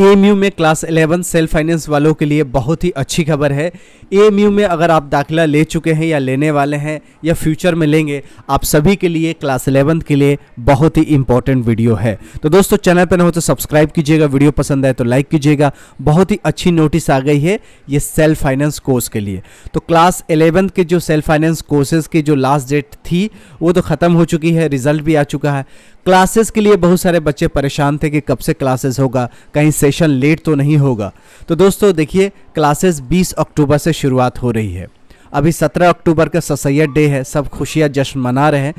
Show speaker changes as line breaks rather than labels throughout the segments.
AMU में class 11 self finance वालों के लिए बहुत ही अच्छी खबर है एएमयू में अगर आप दाखिला ले चुके हैं या लेने वाले हैं या फ्यूचर में लेंगे आप सभी के लिए क्लास 11 के लिए बहुत ही इंपॉर्टेंट वीडियो है तो दोस्तों चैनल पर ना हो तो सब्सक्राइब कीजिएगा वीडियो पसंद आए तो लाइक कीजिएगा बहुत ही अच्छी नोटिस आ गई है ये सेल्फ फाइनेंस कोर्स के लिए तो क्लास एलेवंथ के जो सेल्फ फाइनेंस कोर्सेज की जो लास्ट डेट थी वो तो ख़त्म हो चुकी है रिजल्ट भी आ चुका है क्लासेस के लिए बहुत सारे बच्चे परेशान थे कि कब से क्लासेस होगा कहीं सेशन लेट तो नहीं होगा तो दोस्तों देखिए क्लासेस 20 अक्टूबर से शुरुआत हो रही है अभी 17 अक्टूबर का ससैद डे है सब खुशियाँ जश्न मना रहे हैं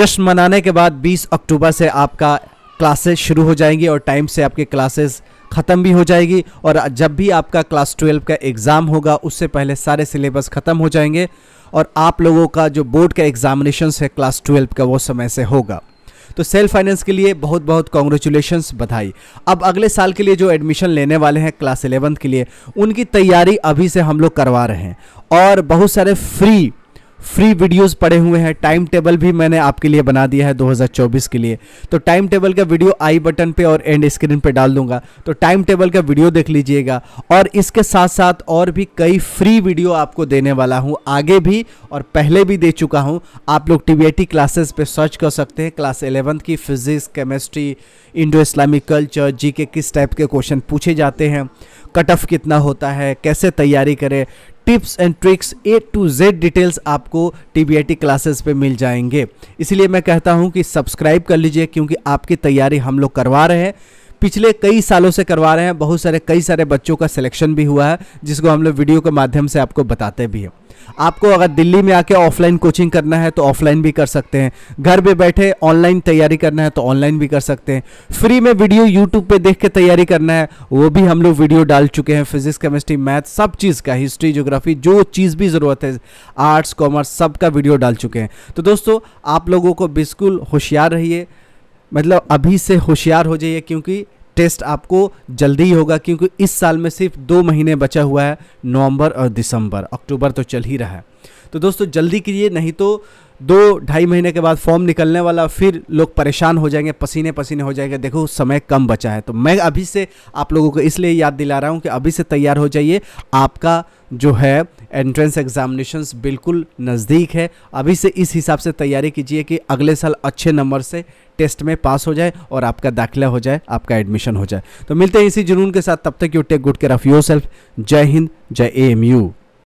जश्न मनाने के बाद 20 अक्टूबर से आपका क्लासेस शुरू हो जाएंगी और टाइम से आपके क्लासेस ख़त्म भी हो जाएगी और जब भी आपका क्लास ट्वेल्व का एग्ज़ाम होगा उससे पहले सारे सिलेबस ख़त्म हो जाएंगे और आप लोगों का जो बोर्ड का एग्ज़ामिनेशन है क्लास ट्वेल्व का वो समय से होगा तो सेल्फ फाइनेंस के लिए बहुत बहुत कॉन्ग्रेचुलेशन बधाई अब अगले साल के लिए जो एडमिशन लेने वाले हैं क्लास इलेवंथ के लिए उनकी तैयारी अभी से हम लोग करवा रहे हैं और बहुत सारे फ्री फ्री वीडियोस पड़े हुए हैं टाइम टेबल भी मैंने आपके लिए बना दिया है 2024 के लिए तो टाइम टेबल का वीडियो आई बटन पे और एंड स्क्रीन पे डाल दूंगा तो टाइम टेबल का वीडियो देख लीजिएगा और इसके साथ साथ और भी कई फ्री वीडियो आपको देने वाला हूँ आगे भी और पहले भी दे चुका हूँ आप लोग टी क्लासेस पर सर्च कर सकते हैं क्लास एलेवंथ की physics chemistry Indo Islamic culture G K किस टाइप के क्वेश्चन पूछे जाते हैं कट ऑफ कितना होता है कैसे तैयारी करें tips and tricks A to Z details आपको टी क्लासेस पे मिल जाएंगे इसलिए मैं कहता हूँ कि सब्सक्राइब कर लीजिए क्योंकि आपकी तैयारी हम लोग करवा रहे हैं पिछले कई सालों से करवा रहे हैं बहुत सारे कई सारे बच्चों का सिलेक्शन भी हुआ है जिसको हम लोग वीडियो के माध्यम से आपको बताते भी हैं आपको अगर दिल्ली में आके ऑफलाइन कोचिंग करना है तो ऑफलाइन भी कर सकते हैं घर पे बैठे ऑनलाइन तैयारी करना है तो ऑनलाइन भी कर सकते हैं फ्री में वीडियो यूट्यूब पे देख के तैयारी करना है वो भी हम लोग वीडियो डाल चुके हैं फिजिक्स केमिस्ट्री मैथ सब चीज़ का हिस्ट्री जोग्राफी जो चीज़ भी ज़रूरत है आर्ट्स कॉमर्स सब का वीडियो डाल चुके हैं तो दोस्तों आप लोगों को बिल्कुल होशियार रहिए मतलब अभी से होशियार हो जाइए क्योंकि टेस्ट आपको जल्दी ही होगा क्योंकि इस साल में सिर्फ दो महीने बचा हुआ है नवंबर और दिसंबर अक्टूबर तो चल ही रहा है तो दोस्तों जल्दी कीजिए नहीं तो दो ढाई महीने के बाद फॉर्म निकलने वाला फिर लोग परेशान हो जाएंगे पसीने पसीने हो जाएंगे देखो समय कम बचा है तो मैं अभी से आप लोगों को इसलिए याद दिला रहा हूँ कि अभी से तैयार हो जाइए आपका जो है एंट्रेंस एग्जामिनेशंस बिल्कुल नज़दीक है अभी से इस हिसाब से तैयारी कीजिए कि अगले साल अच्छे नंबर से टेस्ट में पास हो जाए और आपका दाखिला हो जाए आपका एडमिशन हो जाए तो मिलते हैं इसी जुनून के साथ तब तक you take good care of yourself जय हिंद जय ए एम यू